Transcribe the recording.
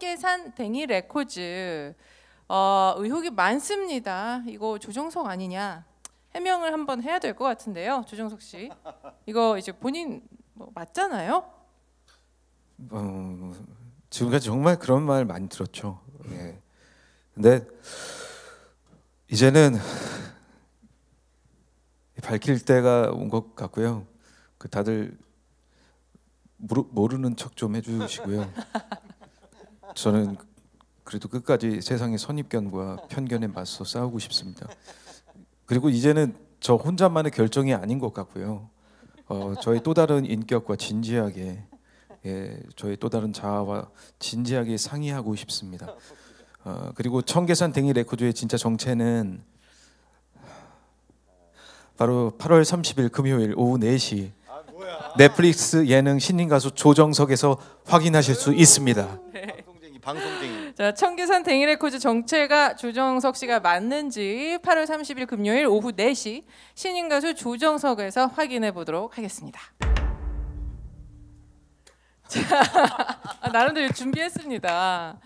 신계산 댕이 레코즈 어, 의혹이 많습니다. 이거 조정석 아니냐? 해명을 한번 해야 될 것 같은데요, 조정석 씨. 이거 이제 본인 뭐 맞잖아요. 어, 지금까지 정말 그런 말 많이 들었죠. 예. 근데 이제는 밝힐 때가 온 것 같고요. 그 다들 모르, 모르는 척 좀 해주시고요. 저는 그래도 끝까지 세상의 선입견과 편견에 맞서 싸우고 싶습니다. 그리고 이제는 저 혼자만의 결정이 아닌 것 같고요. 어, 저의 또 다른 인격과 진지하게 예, 저의 또 다른 자아와 진지하게 상의하고 싶습니다. 어, 그리고 청계산 댕이 레코드의 진짜 정체는 바로 8월 30일 금요일 오후 4시 아, 넷플릭스 예능 신인 가수 조정석에서 확인하실 수 있습니다. 방송쟁 자, 청계산 댕이레코즈 정체가 조정석 씨가 맞는지 8월 30일 금요일 오후 4시 신인 가수 조정석에서 확인해 보도록 하겠습니다. 자, 아, 나름대로 준비했습니다.